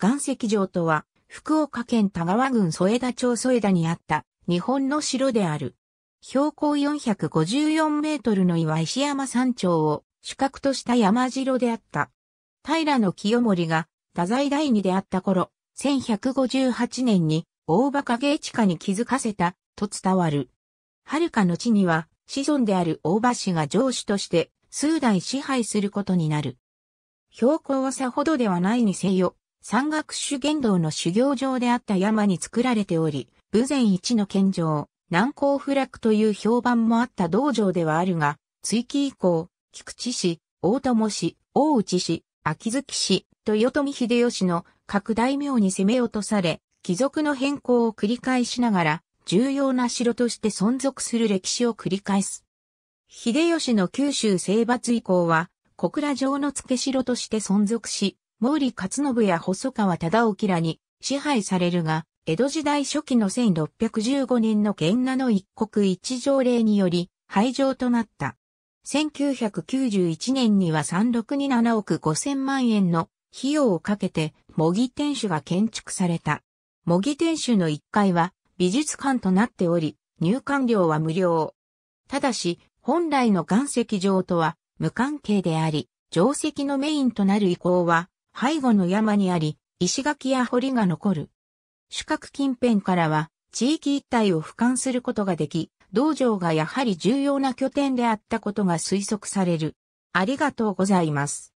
岩石城とは、福岡県田川郡添田町添田にあった日本の城である。標高454メートルの岩石山山頂を主角とした山城であった。平の清盛が太宰第二であった頃、1158年に大馬影地下に気づかせたと伝わる。遥か後には子孫である大馬氏が城主として数代支配することになる。標高はさほどではないにせよ、山岳修験道の修行場であった山に作られており、武前一の県上、南高不落という評判もあった道場ではあるが、追記以降、菊池氏、大友氏、大内氏、秋月氏、豊臣秀吉の各大名に攻め落とされ、貴族の変更を繰り返しながら、重要な城として存続する歴史を繰り返す。秀吉の九州征伐以降は、小倉城の付け城として存続し、毛利勝信や細川忠興らに支配されるが、江戸時代初期の1615年の元名の一国一条令により廃城となった。1991年には3627億5000万円の費用をかけて模擬天守が建築された。模擬天守の1階は美術館となっており、入館料は無料。ただし、本来の岩石場とは無関係であり、城石のメインとなる意向は背後の山にあり、石垣や堀が残る。主角近辺からは地域一帯を俯瞰することができ、道場がやはり重要な拠点であったことが推測される。ありがとうございます。